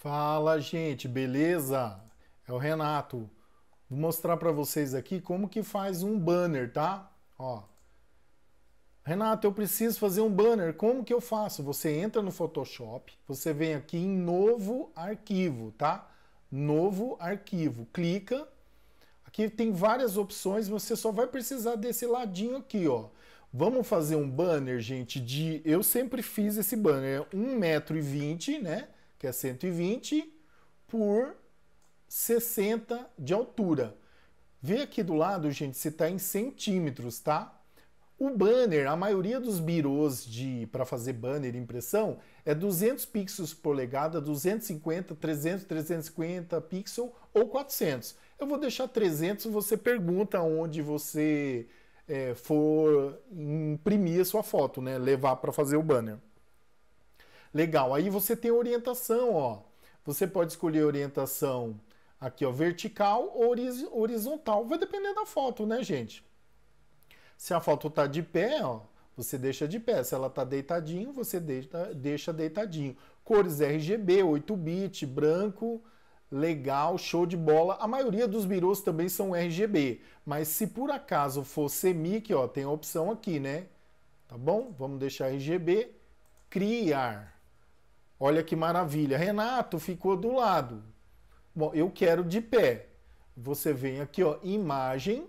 Fala, gente, beleza? É o Renato. Vou mostrar para vocês aqui como que faz um banner, tá? Ó. Renato, eu preciso fazer um banner. Como que eu faço? Você entra no Photoshop, você vem aqui em novo arquivo, tá? Novo arquivo. Clica. Aqui tem várias opções, você só vai precisar desse ladinho aqui, ó. Vamos fazer um banner, gente, de... Eu sempre fiz esse banner, 1,20m, é né? que é 120 por 60 de altura. Vê aqui do lado, gente, se está em centímetros, tá? O banner, a maioria dos birôs de para fazer banner impressão é 200 pixels por polegada, 250, 300, 350 pixels ou 400. Eu vou deixar 300, você pergunta onde você é, for imprimir a sua foto, né? Levar para fazer o banner. Legal. Aí você tem orientação, ó. Você pode escolher orientação aqui, ó, vertical ou horizontal. Vai depender da foto, né, gente? Se a foto tá de pé, ó, você deixa de pé. Se ela tá deitadinho, você deixa, deixa deitadinho. Cores RGB, 8 bit, branco, legal, show de bola. A maioria dos birôs também são RGB, mas se por acaso for semic ó, tem a opção aqui, né? Tá bom? Vamos deixar RGB, criar. Olha que maravilha. Renato ficou do lado. Bom, eu quero de pé. Você vem aqui, ó, imagem,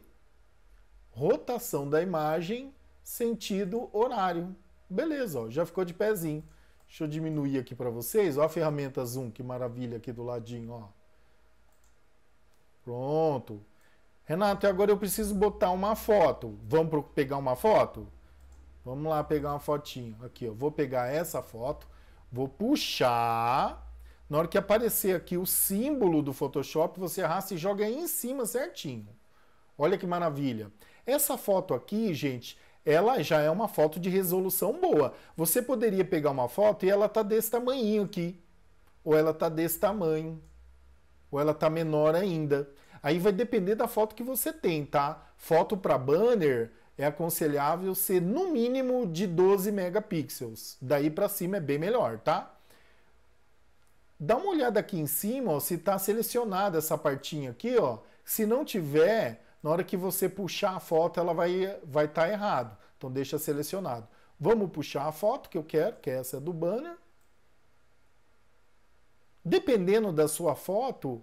rotação da imagem, sentido horário. Beleza, ó, já ficou de pezinho. Deixa eu diminuir aqui para vocês. Ó a ferramenta Zoom, que maravilha aqui do ladinho, ó. Pronto. Renato, agora eu preciso botar uma foto. Vamos pegar uma foto? Vamos lá pegar uma fotinho. Aqui, ó. Vou pegar essa foto. Vou puxar. Na hora que aparecer aqui o símbolo do Photoshop, você arrasta e joga em cima certinho. Olha que maravilha. Essa foto aqui, gente, ela já é uma foto de resolução boa. Você poderia pegar uma foto e ela tá desse tamanho aqui. Ou ela tá desse tamanho. Ou ela tá menor ainda. Aí vai depender da foto que você tem, tá? Foto para banner, é aconselhável ser no mínimo de 12 megapixels. Daí para cima é bem melhor, tá? Dá uma olhada aqui em cima, ó, se tá selecionada essa partinha aqui, ó. Se não tiver, na hora que você puxar a foto, ela vai estar vai tá errado. Então deixa selecionado. Vamos puxar a foto que eu quero, que é essa é do banner. Dependendo da sua foto,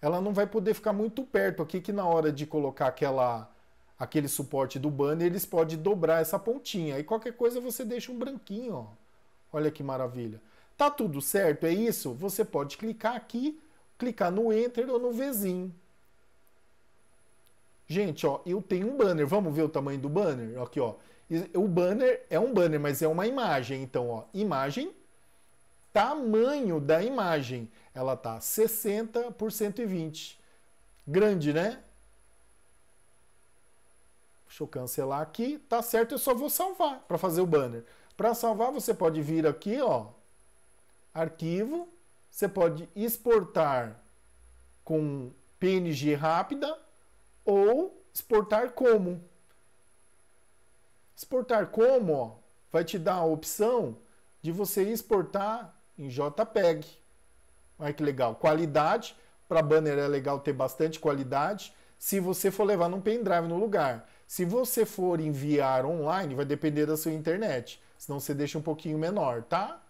ela não vai poder ficar muito perto aqui, que na hora de colocar aquela aquele suporte do banner, eles podem dobrar essa pontinha. E qualquer coisa você deixa um branquinho, ó. Olha que maravilha. Tá tudo certo, é isso? Você pode clicar aqui, clicar no Enter ou no Vzinho. Gente, ó, eu tenho um banner. Vamos ver o tamanho do banner? Aqui, ó. O banner é um banner, mas é uma imagem. Então, ó, imagem, tamanho da imagem. Ela tá 60 por 120. Grande, né? Deixa eu cancelar aqui, tá certo, eu só vou salvar para fazer o banner. Para salvar, você pode vir aqui, ó, arquivo, você pode exportar com PNG rápida ou exportar como. Exportar como, ó, vai te dar a opção de você exportar em JPEG. Olha que legal, qualidade, para banner é legal ter bastante qualidade, se você for levar num pendrive no lugar. Se você for enviar online, vai depender da sua internet. Senão você deixa um pouquinho menor, tá?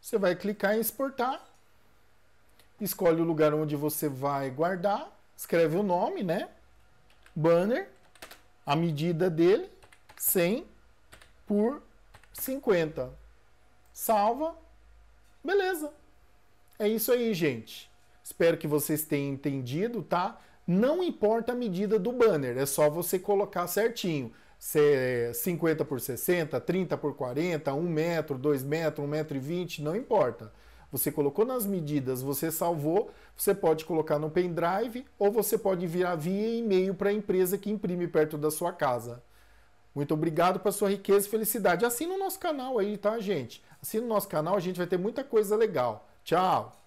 Você vai clicar em exportar. Escolhe o lugar onde você vai guardar. Escreve o nome, né? Banner. A medida dele, 100 por 50. Salva. Beleza. É isso aí, gente. Espero que vocês tenham entendido, tá? Não importa a medida do banner, é só você colocar certinho. Se é 50 por 60, 30 por 40, 1 metro, 2 metros, 1 metro e 20, não importa. Você colocou nas medidas, você salvou, você pode colocar no pendrive ou você pode enviar via e-mail para a empresa que imprime perto da sua casa. Muito obrigado pela sua riqueza e felicidade. Assina o nosso canal aí, tá, gente? Assina o nosso canal, a gente vai ter muita coisa legal. Tchau!